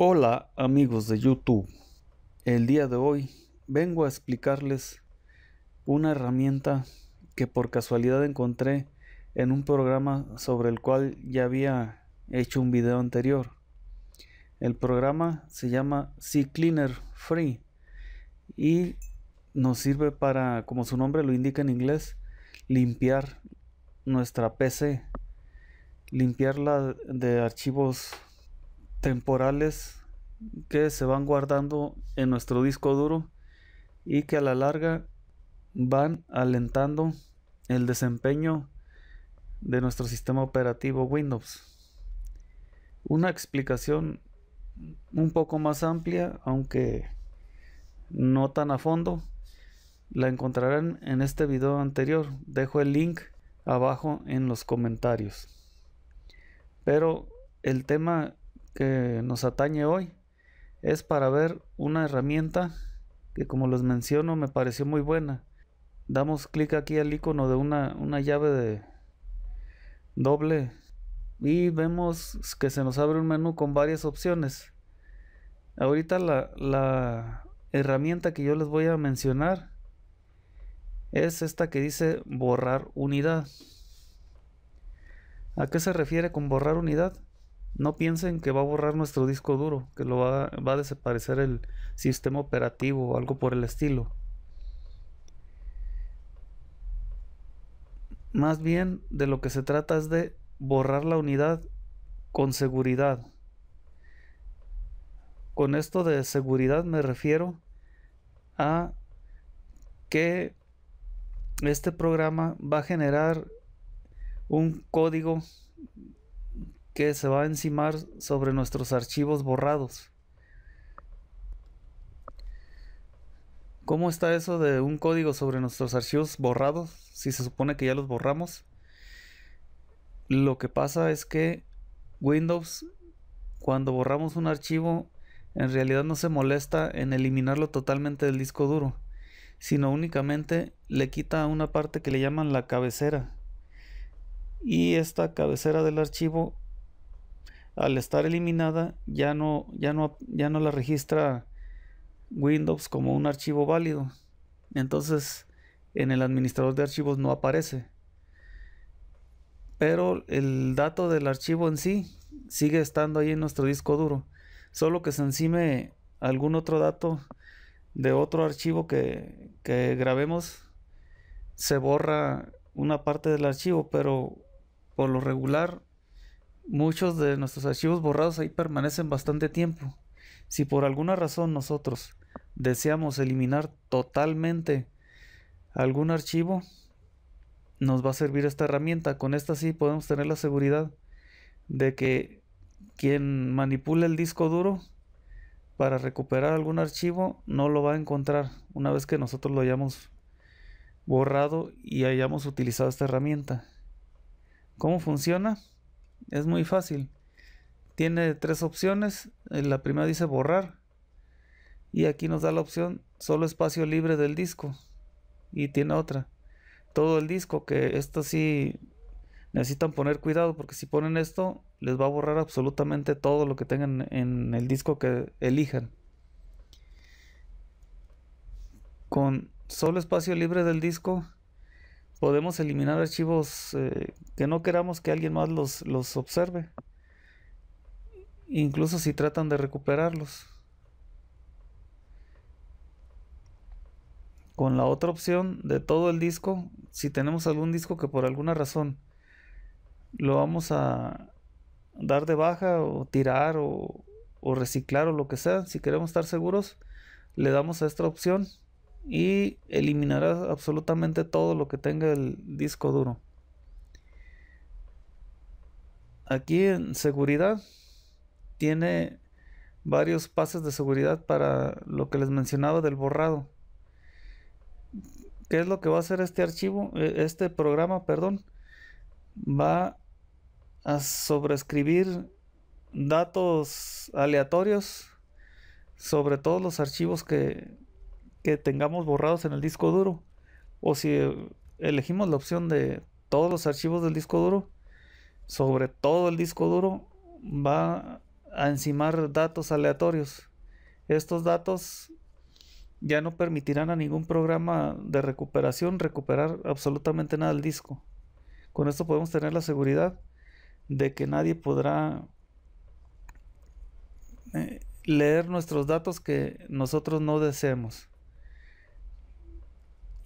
Hola amigos de YouTube. El día de hoy vengo a explicarles una herramienta que por casualidad encontré en un programa sobre el cual ya había hecho un video anterior. El programa se llama CCleaner Free y nos sirve para, como su nombre lo indica en inglés, limpiar nuestra PC, limpiarla de archivos temporales que se van guardando en nuestro disco duro y que a la larga van alentando el desempeño de nuestro sistema operativo Windows. Una explicación un poco más amplia, aunque no tan a fondo, la encontrarán en este video anterior. Dejo el link abajo en los comentarios. Pero el tema que nos atañe hoy es para ver una herramienta que como les menciono me pareció muy buena. Damos clic aquí al icono de una, una llave de doble y vemos que se nos abre un menú con varias opciones. Ahorita la, la herramienta que yo les voy a mencionar es esta que dice borrar unidad. ¿A qué se refiere con borrar unidad? no piensen que va a borrar nuestro disco duro, que lo va, va a desaparecer el sistema operativo o algo por el estilo. Más bien de lo que se trata es de borrar la unidad con seguridad. Con esto de seguridad me refiero a que este programa va a generar un código que se va a encimar sobre nuestros archivos borrados. ¿Cómo está eso de un código sobre nuestros archivos borrados? Si se supone que ya los borramos. Lo que pasa es que Windows, cuando borramos un archivo, en realidad no se molesta en eliminarlo totalmente del disco duro, sino únicamente le quita una parte que le llaman la cabecera. Y esta cabecera del archivo al estar eliminada ya no, ya no, ya no la registra Windows como un archivo válido. Entonces en el administrador de archivos no aparece. Pero el dato del archivo en sí sigue estando ahí en nuestro disco duro. Solo que se encime algún otro dato de otro archivo que, que grabemos, se borra una parte del archivo, pero por lo regular muchos de nuestros archivos borrados ahí permanecen bastante tiempo. Si por alguna razón nosotros deseamos eliminar totalmente algún archivo, nos va a servir esta herramienta. Con esta sí podemos tener la seguridad de que quien manipula el disco duro para recuperar algún archivo no lo va a encontrar una vez que nosotros lo hayamos borrado y hayamos utilizado esta herramienta. ¿Cómo funciona? Es muy fácil. Tiene tres opciones. Eh, la primera dice borrar. Y aquí nos da la opción solo espacio libre del disco. Y tiene otra. Todo el disco, que esto sí necesitan poner cuidado porque si ponen esto les va a borrar absolutamente todo lo que tengan en el disco que elijan. Con solo espacio libre del disco podemos eliminar archivos eh, que no queramos que alguien más los, observe, incluso si tratan de recuperarlos. Con la otra opción de todo el disco, si tenemos algún disco que por alguna razón lo vamos a dar de baja o tirar o reciclar o lo que sea, si queremos estar seguros, le damos a esta opción y eliminará absolutamente todo lo que tenga el disco duro. Aquí en seguridad tiene varios pases de seguridad para lo que les mencionaba del borrado. ¿Qué es lo que va a hacer este archivo? E, este programa, perdón, va a sobreescribir datos aleatorios sobre todos los archivos que, tengamos borrados en el disco duro. O si eh, elegimos la opción de todos los archivos del disco duro, sobre todo el disco duro va a encimar datos aleatorios. Estos datos ya no permitirán a ningún programa de recuperación recuperar absolutamente nada del disco. Con esto podemos tener la seguridad de que nadie podrá eh, leer nuestros datos que nosotros no deseemos.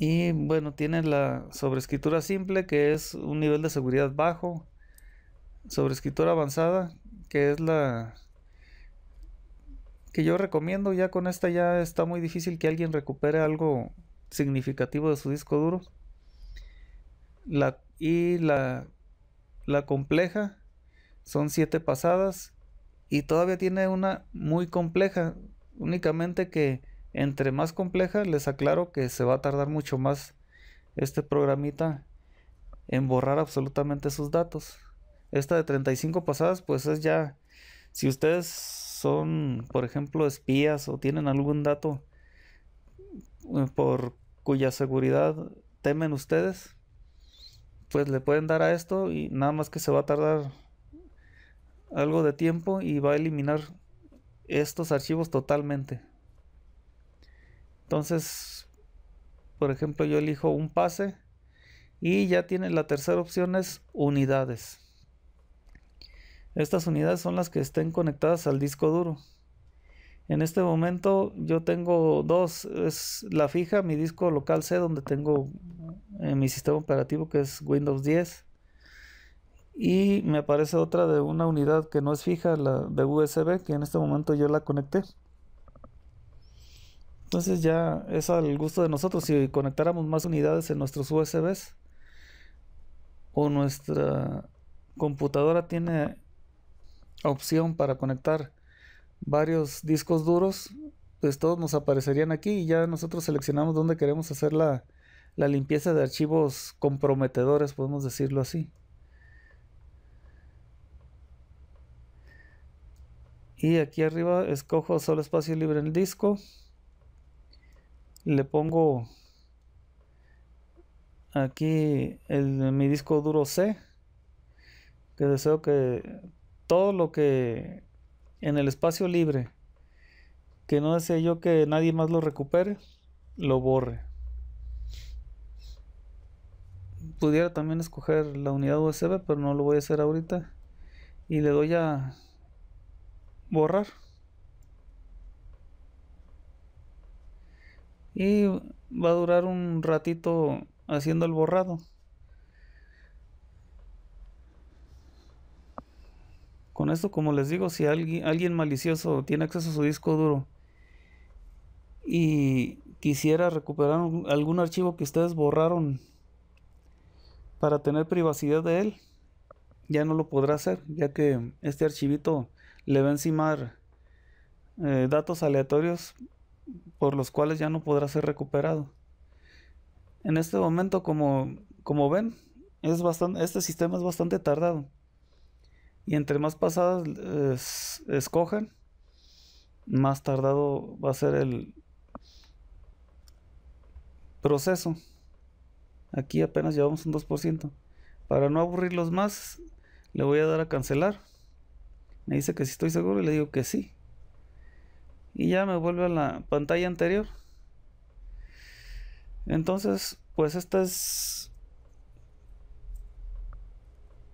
Y bueno, tiene la sobreescritura simple, que es un nivel de seguridad bajo. Sobreescritura avanzada, que es la que yo recomiendo. Ya con esta ya está muy difícil que alguien recupere algo significativo de su disco duro. La, y la, la compleja son siete pasadas. Y todavía tiene una muy compleja. Únicamente que entre más compleja, les aclaro que se va a tardar mucho más este programita en borrar absolutamente sus datos. Esta de 35 pasadas, pues es ya, si ustedes son, por ejemplo, espías o tienen algún dato eh, por cuya seguridad temen ustedes, pues le pueden dar a esto y nada más que se va a tardar algo de tiempo y va a eliminar estos archivos totalmente. Entonces, por ejemplo, yo elijo un pase y ya tiene la tercera opción es unidades. Estas unidades son las que estén conectadas al disco duro. En este momento yo tengo dos, es la fija, mi disco local C donde tengo eh, mi sistema operativo que es Windows 10 y me aparece otra de una unidad que no es fija, la de USB que en este momento yo la conecté. Entonces ya es al gusto de nosotros si conectáramos más unidades en nuestros USBs o nuestra computadora tiene opción para conectar varios discos duros, pues todos nos aparecerían aquí y ya nosotros seleccionamos dónde queremos hacer la, la limpieza de archivos comprometedores, podemos decirlo así. Y aquí arriba escojo solo espacio libre en el disco le pongo aquí el, mi disco duro C que deseo que todo lo que en el espacio libre que no deseo yo que nadie más lo recupere lo borre pudiera también escoger la unidad USB pero no lo voy a hacer ahorita y le doy a borrar y va a durar un ratito haciendo el borrado. Con esto, como les digo, si alguien, malicioso tiene acceso a su disco duro y quisiera recuperar algún archivo que ustedes borraron para tener privacidad de él, ya no lo podrá hacer, ya que este archivito le va a encimar eh, datos aleatorios por los cuales ya no podrá ser recuperado. En este momento, como, como ven, es bastante, este sistema es bastante tardado. Y entre más pasadas escojan, más tardado va a ser el proceso. Aquí apenas llevamos un 2%. Para no aburrirlos más, le voy a dar a cancelar. Me dice que si estoy seguro y le digo que sí y ya me vuelve a la pantalla anterior entonces pues esta es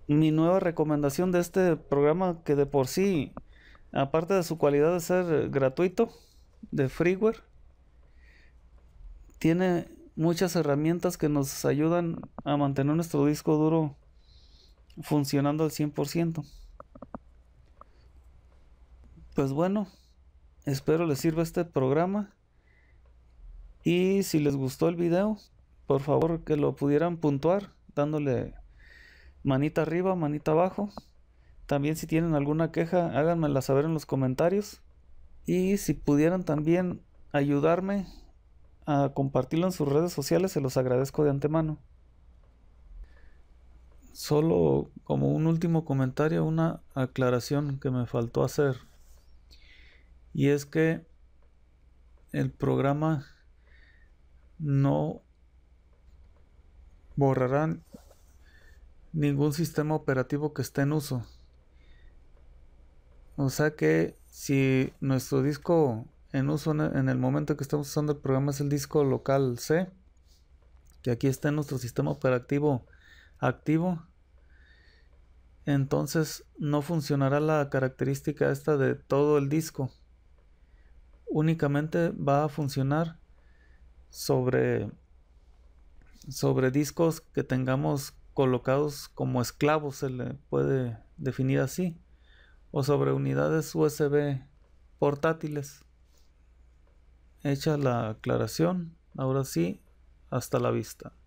mi nueva recomendación de este programa que de por sí aparte de su cualidad de ser gratuito de freeware tiene muchas herramientas que nos ayudan a mantener nuestro disco duro funcionando al 100% pues bueno Espero les sirva este programa. Y si les gustó el video, por favor que lo pudieran puntuar dándole manita arriba, manita abajo. También si tienen alguna queja, háganmela saber en los comentarios. Y si pudieran también ayudarme a compartirlo en sus redes sociales, se los agradezco de antemano. Solo como un último comentario, una aclaración que me faltó hacer. Y es que el programa no borrará ningún sistema operativo que esté en uso. O sea que si nuestro disco en uso en el momento que estamos usando el programa es el disco local C, que aquí está en nuestro sistema operativo activo, entonces no funcionará la característica esta de todo el disco únicamente va a funcionar sobre, sobre discos que tengamos colocados como esclavos, se le puede definir así, o sobre unidades USB portátiles. Hecha la aclaración, ahora sí, hasta la vista.